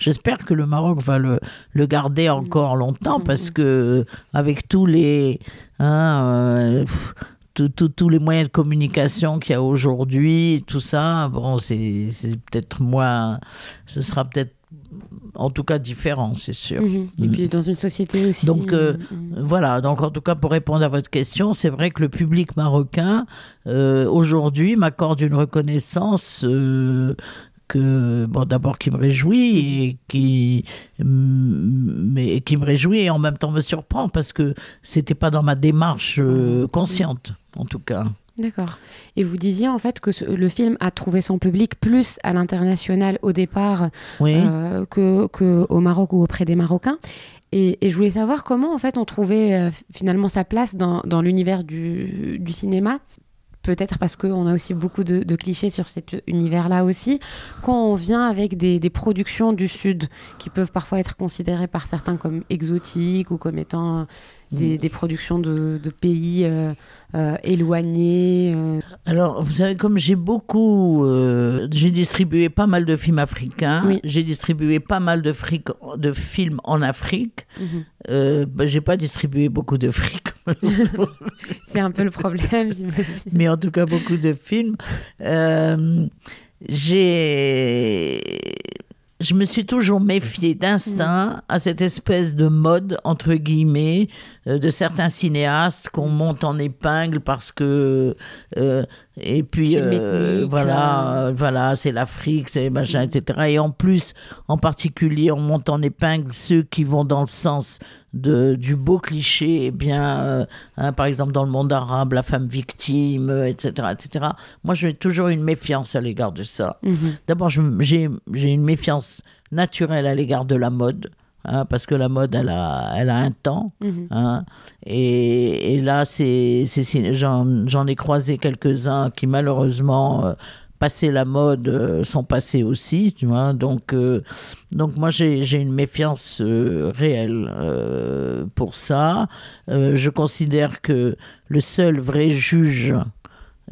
J'espère que le Maroc va le, le garder mm. encore longtemps parce que avec tous les hein, tous les moyens de communication qu'il y a aujourd'hui, tout ça, bon, c'est peut-être moins, ce sera peut-être en tout cas différent, c'est sûr. Mhm. Et mm. puis dans une société aussi. Donc euh, euh, mm. voilà, donc en tout cas pour répondre à votre question, c'est vrai que le public marocain euh, aujourd'hui m'accorde une reconnaissance bon d'abord qui me réjouit et qui mais qui me réjouit et en même temps me surprend parce que c'était pas dans ma démarche euh, mhm. consciente en tout cas. D'accord. Et vous disiez en fait que le film a trouvé son public plus à l'international au départ euh, que, au Maroc ou auprès des Marocains. Et, je voulais savoir comment en fait on trouvait euh, finalement sa place dans, l'univers du, du, cinéma peut-être parce qu'on a aussi beaucoup de, clichés sur cet univers-là aussi, quand on vient avec des, des, productions du Sud qui peuvent parfois être considérées par certains comme exotiques ou comme étant Mm. des, productions de, pays euh, euh, éloignés euh. Alors, vous savez, comme j'ai beaucoup. j'ai distribué pas mal de films africains, j'ai distribué pas mal de, fric, de films en Afrique. Mhm. Bah, j'ai pas distribué beaucoup de fric. <laughs> C'est un peu le problème, j'imagine. Mais en tout cas, beaucoup de films. j'ai je me suis toujours méfiée d'instinct mhm. à cette espèce de mode, entre guillemets, euh, de certains cinéastes qu'on monte en épingle parce que euh, et puis euh, voilà voilà c'est l'Afrique c'est machin mm. etc et en plus en particulier on monte en épingle ceux qui vont dans le sens de, du beau cliché et eh bien hein, par exemple dans le monde arabe la femme victime etc etc moi j'ai toujours une méfiance à l'égard de ça mm-hmm. d'abord j'ai une méfiance naturelle à l'égard de la mode Hein, parce que la mode, elle a, elle a un temps. Mhm. Hein, et, là, j'en, ai croisé quelques-uns qui, malheureusement, euh, passaient la mode, euh, sont passés aussi. Tu vois, donc, euh, donc, moi, j'ai, une méfiance réelle pour ça. je considère que le seul vrai juge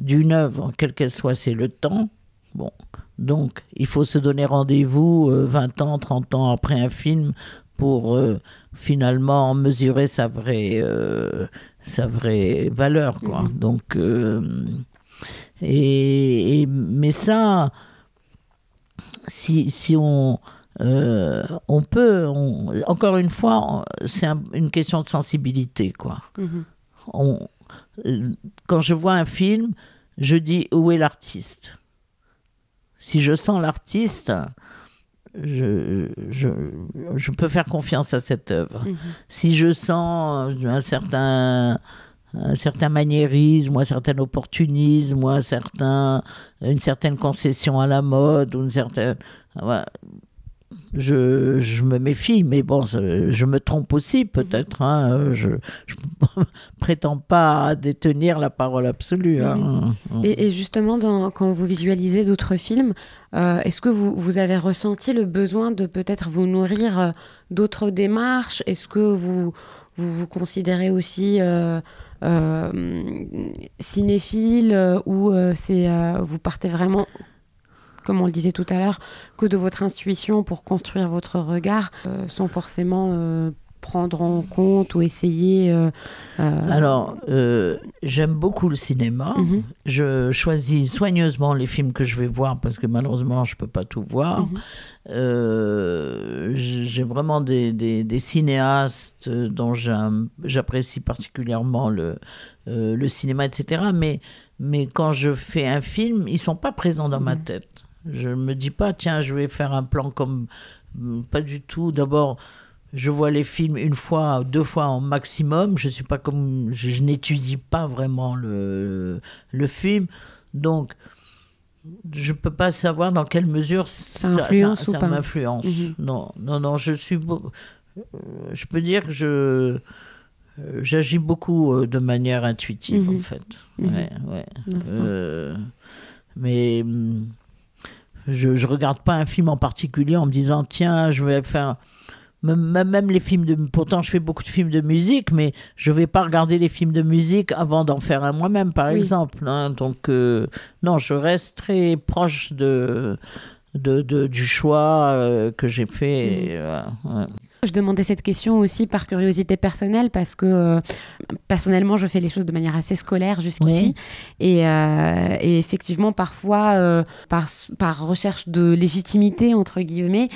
d'une œuvre, quelle qu'elle soit, c'est le temps. Bon, donc, il faut se donner rendez-vous 20 euh, ans, 30 ans après un film pour euh, finalement mesurer sa vraie, euh, sa vraie valeur. Quoi. Mhm. Donc, mais ça, si, on, peut, encore une fois, c'est une question de sensibilité. Quoi. Mhm. quand je vois un film, je dis où est l'artiste si je sens l'artiste, je, peux faire confiance à cette œuvre. Mhm. Si je sens un certain, certain maniérisme, un certain opportunisme, une certaine concession à la mode, une certaine je, me méfie, mais bon, je me trompe aussi peut-être. Hein, je ne <laughs> prétends pas détenir la parole absolue. Hein. Mhm. Mm. Et, justement, quand vous visualisez d'autres films, euh, est-ce que vous, vous, avez ressenti le besoin de peut-être vous nourrir euh, d'autres démarches Est-ce que vous, vous, considérez aussi... Euh, mm, cinéphile ou vous partez vraiment comme on le disait tout à l'heure, que de votre intuition pour construire votre regard euh, sans forcément euh, prendre en compte ou essayer euh, Alors, j'aime beaucoup le cinéma. Mhm. Je choisis soigneusement les films que je vais voir parce que malheureusement, je ne peux pas tout voir. Mhm. j'ai vraiment des, cinéastes dont j'apprécie particulièrement le, cinéma, etc. Mais quand je fais un film, ils sont pas présents dans ma mhm. tête. Je ne me dis pas, tiens, je vais faire un plan comme. Mm, pas du tout. D'abord, je vois les films une fois, deux fois en maximum. Je suis pas comme. Je, n'étudie pas vraiment le, le film. Donc, je peux pas savoir dans quelle mesure ça, m'influence. Mhm. Non, non, non, je suis. Euh, je peux dire que je. Euh, j'agis beaucoup euh, de manière intuitive, mhm. en fait. Oui, mhm. Ouais, ouais. mais. Mm, je ne regarde pas un film en particulier en me disant, tiens, je vais faire... Même les films de... Pourtant, je fais beaucoup de films de musique, mais je ne vais pas regarder les films de musique avant d'en faire un moi-même, par exemple. Hein. Donc, euh, non, je reste très proche de, de, du choix euh, que j'ai fait. Mhm. Euh, je demandais cette question aussi par curiosité personnelle parce que euh, personnellement, je fais les choses de manière assez scolaire jusqu'ici. Et, euh, et, effectivement, parfois, euh, par, par, recherche de légitimité, entre guillemets,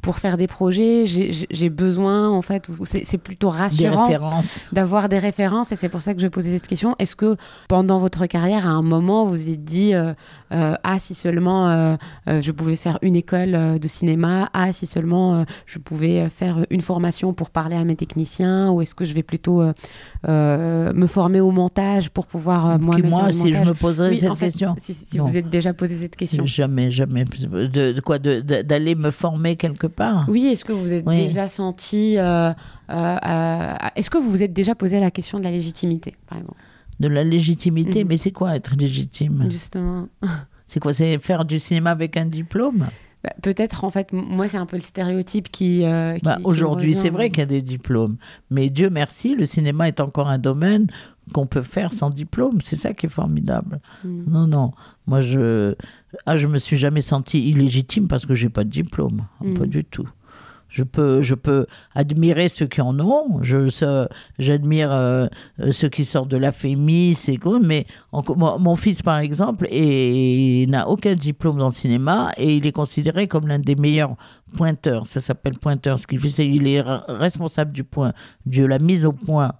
pour, faire des projets, j'ai besoin, en fait, c'est plutôt rassurant d'avoir des références. Et c'est pour ça que je posais cette question. Est-ce que pendant votre carrière, à un moment, vous êtes dit, ah, si seulement je pouvais faire une école de cinéma, ah, si seulement je pouvais faire une formation pour parler à mes techniciens ou est-ce que je vais plutôt euh, euh, me former au montage pour pouvoir euh, moi Moi, si je me poserais cette question. si, vous êtes déjà posé cette question. Jamais, jamais. De, de D'aller me former quelque part Oui, est-ce que vous êtes déjà senti. est-ce que vous vous êtes déjà posé la question de la légitimité, par exemple de la légitimité. Mhm. Mais c'est quoi être légitime Justement. C'est quoi C'est faire du cinéma avec un diplôme bah, peut-être, en fait, moi, c'est un peu le stéréotype qui. Euh, bah, aujourd'hui, c'est vrai qu'il y a des diplômes. Mais Dieu merci, le cinéma est encore un domaine qu'on peut faire sans diplôme. C'est ça qui est formidable. Mm. Non, non. Moi, je. Ah, je me suis jamais senti illégitime parce que j'ai pas de diplôme. Mm. Pas du tout. Je peux, je peux admirer ceux qui en ont. Je, j'admire euh, euh, ceux qui sortent de la FEMIS c'est mais mon, fils, par exemple, il n'a aucun diplôme dans le cinéma et il est considéré comme l'un des meilleurs pointeurs. Ça s'appelle pointeur. Ce qu'il fait, c'est qu'il est responsable du point, de la mise au point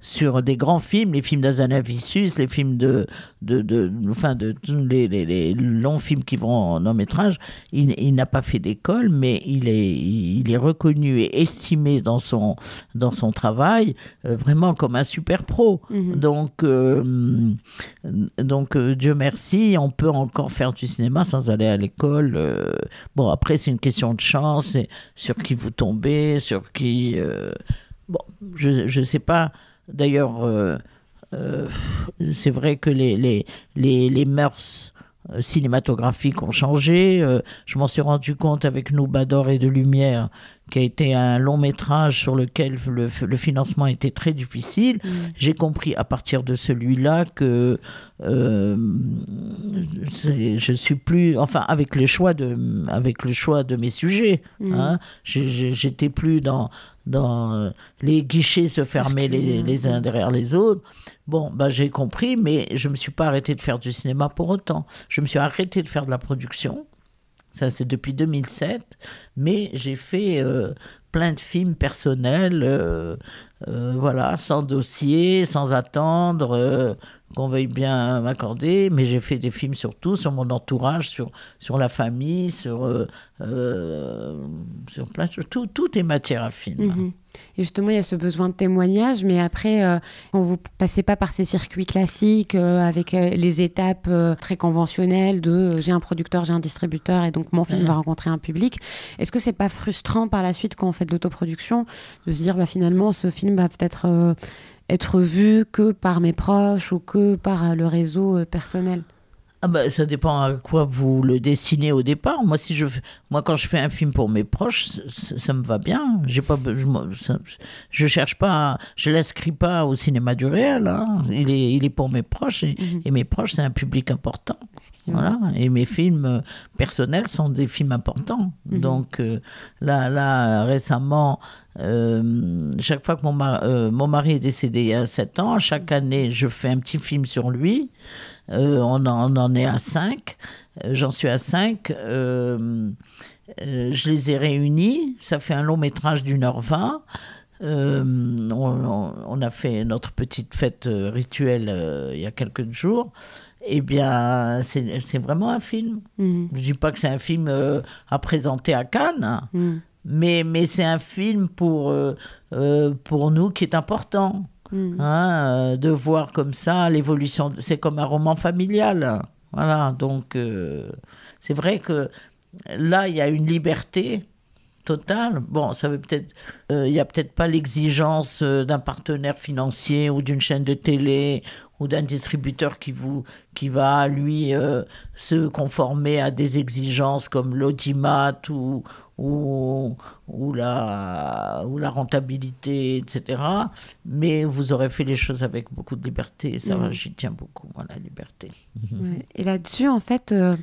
sur des grands films, les films Vissus les films de, de, de, enfin de tous les, longs films qui vont en long métrage. Il, n'a pas fait d'école, mais il est, il est reconnu et estimé dans son, dans son travail, euh, vraiment comme un super pro. Mhm. Donc, euh, donc euh, Dieu merci, on peut encore faire du cinéma sans aller à l'école. bon, après, c'est une question de chance, sur qui vous tombez, sur qui. bon, je ne sais pas. D'ailleurs, euh, euh, c'est vrai que les, les, les, mœurs euh, cinématographiques ont changé. je m'en suis rendu compte avec *Nos d'or et de lumière, qui a été un long métrage sur lequel le, financement était très difficile. Mm. J'ai compris à partir de celui-là que je suis plus, enfin avec le choix de, avec le choix de mes sujets, mm. hein. j'étais plus dans euh, les guichets se fermaient les, uns derrière les autres. Bon, bah, j'ai compris, mais je ne me suis pas arrêté de faire du cinéma pour autant. Je me suis arrêté de faire de la production. Ça, c'est depuis 2007. Mais j'ai fait euh, plein de films personnels, euh, voilà, sans dossier, sans attendre qu'on veuille bien m'accorder, mais j'ai fait des films surtout sur mon entourage, sur, sur la famille, sur, euh, euh sur plein de tout, tout est matière à film. Mhm. Et justement, il y a ce besoin de témoignage, mais après, euh, on quand vous passez pas par ces circuits classiques euh, avec les étapes très conventionnelles de j'ai un producteur, j'ai un distributeur, et donc mon film va rencontrer un public, est-ce que c'est pas frustrant par la suite quand on fait de l'autoproduction de se dire bah, finalement ce film va peut-être être vu que par mes proches ou que par euh, le réseau euh, personnel ah bah, ça dépend à quoi vous le dessinez au départ. Moi, si je, moi quand je fais un film pour mes proches, ça, me va bien. J'ai pas, je, je, cherche pas, je l'inscris pas au cinéma du réel. Hein. Il est, il est pour mes proches et, mhm. mes proches c'est un public important. Voilà. Et mes films euh, personnels sont des films importants. Mhm. Donc euh, là, là récemment, euh, chaque fois que mon, mon mari est décédé il y a 7 ans, chaque année je fais un petit film sur lui. Euh, on, en, est à cinq. Euh, j'en suis à 5. Euh, je les ai réunis. Ça fait un long métrage d'une heure vingt. on, a fait notre petite fête rituelle il y a quelques jours. Eh bien, c'est vraiment un film. Mmh. Je ne dis pas que c'est un film à présenter à Cannes, hein. mmh. mais, c'est un film pour nous qui est important. Mm. Hein, euh, de voir comme ça l'évolution. C'est comme un roman familial. Voilà, donc euh, c'est vrai que là, il y a une liberté totale. Bon, ça veut peut-être. Euh, il y n'y a peut-être pas l'exigence d'un partenaire financier ou d'une chaîne de télé ou d'un distributeur qui, vous, qui va, lui, se conformer à des exigences comme l'audimat ou, ou, ou, la, ou la rentabilité, etc. Mais vous aurez fait les choses avec beaucoup de liberté. Et ça, mm. j'y tiens beaucoup, moi, la liberté. Et là-dessus, en fait, euh,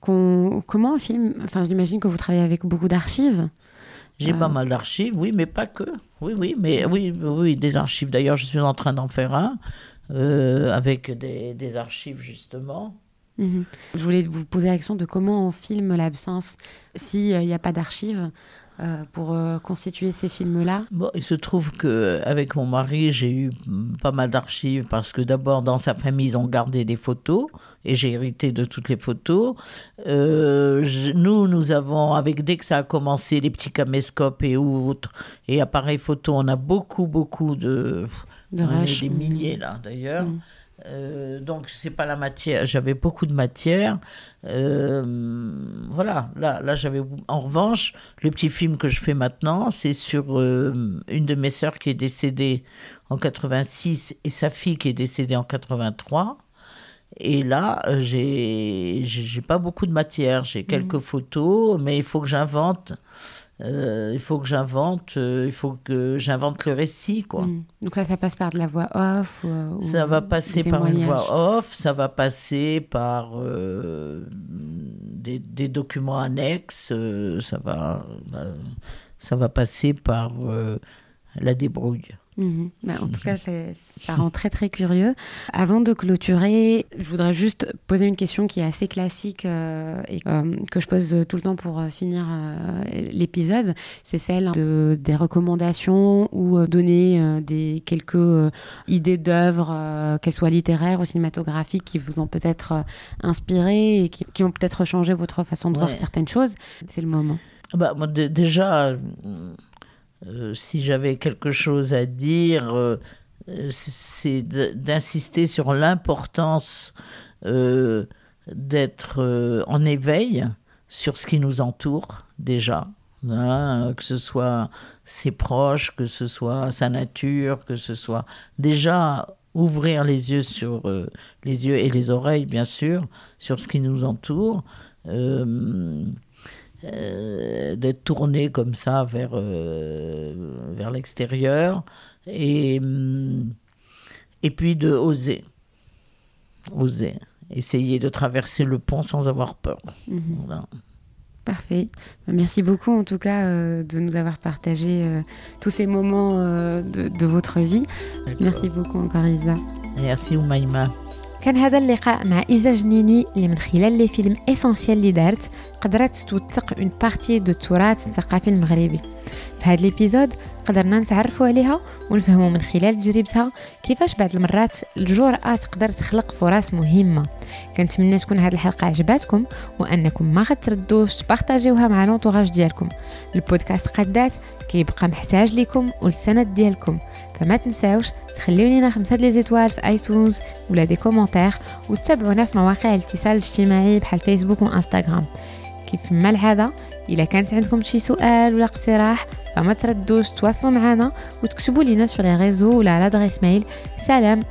comment on filme Enfin, j'imagine que vous travaillez avec beaucoup d'archives. J'ai pas euh. mal d'archives, oui, mais pas que. Oui, oui, mais oui, oui, des archives. D'ailleurs, je suis en train d'en faire un euh, avec des archives justement. Mhm. Je voulais vous poser la question de comment on filme l'absence s'il euh, n'y a pas d'archives. Euh, pour euh, constituer ces films-là Il se trouve que avec mon mari, j'ai eu mm, pas mal d'archives parce que d'abord dans sa famille, ils ont gardé des photos et j'ai hérité de toutes les photos. nous, nous avons, avec dès que ça a commencé, les petits caméscopes et autres et appareils photo, on a beaucoup, beaucoup de, de hein, des milliers là d'ailleurs. Mhm. Euh, donc c'est pas la matière. J'avais beaucoup de matière. Euh, voilà. Là, j'avais. En revanche, le petit film que je fais maintenant, c'est sur euh, une de mes sœurs qui est décédée en 86 et sa fille qui est décédée en 83. Et là, j'ai pas beaucoup de matière. J'ai mmh. quelques photos, mais il faut que j'invente. Euh, il faut que j'invente, euh, il faut que j'invente le récit, quoi. Mm. Donc là, ça passe par de la voix off. Euh, ça va passer par une voix off, ça va passer par des, des, documents annexes, ça va, ça va passer par la débrouille. Mhm. Bah, en tout cas, ça rend très très curieux. Avant de clôturer, je voudrais juste poser une question qui est assez classique euh, et euh, que je pose tout le temps pour euh, finir l'épisode. C'est celle de, des recommandations ou donner des quelques idées d'œuvres, qu'elles soient littéraires ou cinématographiques, qui vous ont peut-être inspiré et qui, ont peut-être changé votre façon de voir certaines choses. C'est le moment. Bah, déjà, euh, si j'avais quelque chose à dire, euh, c'est d'insister sur l'importance euh, d'être en éveil sur ce qui nous entoure déjà, hein, que ce soit ses proches, que ce soit sa nature, que ce soit déjà ouvrir les yeux sur les yeux et les oreilles bien sûr sur ce qui nous entoure. Euh, d'être tourné comme ça vers, euh, vers l'extérieur et, hum, et puis de oser. Oser. Essayer de traverser le pont sans avoir peur. Mhm. Parfait. Merci beaucoup en tout cas euh, de nous avoir partagé tous ces moments de, votre vie. Merci beaucoup encore Isa. Merci Oumaïma. كان هذا اللقاء مع جنيني اللي من خلال قدرت توثق اون بارتي دو التراث الثقافي المغربي في هذا الابيزود قدرنا نتعرفوا عليها ونفهموا من خلال تجربتها كيفاش بعض المرات الجرأة تقدر تخلق فرص مهمة كنتمنى تكون هذه الحلقة عجباتكم وانكم ما غتردوش تبارطاجيوها مع لونطوراج ديالكم البودكاست قدات كيبقى محتاج ليكم والسند ديالكم فما تنساوش تخليو لينا خمسة لي زيتوال في ايتونز ولا دي كومونتير وتتابعونا في مواقع الاتصال الاجتماعي بحال فيسبوك وانستغرام كيفما العاده الا كانت عندكم شي سؤال ولا اقتراح فما تردوش تواصلوا معنا وتكتبوا لينا في لي ريزو ولا على ادريس ميل سلام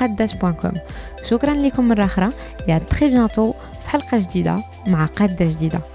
@قداش.com شكرا لكم مره اخرى يا تري بيانتو في حلقه جديده مع قاده جديده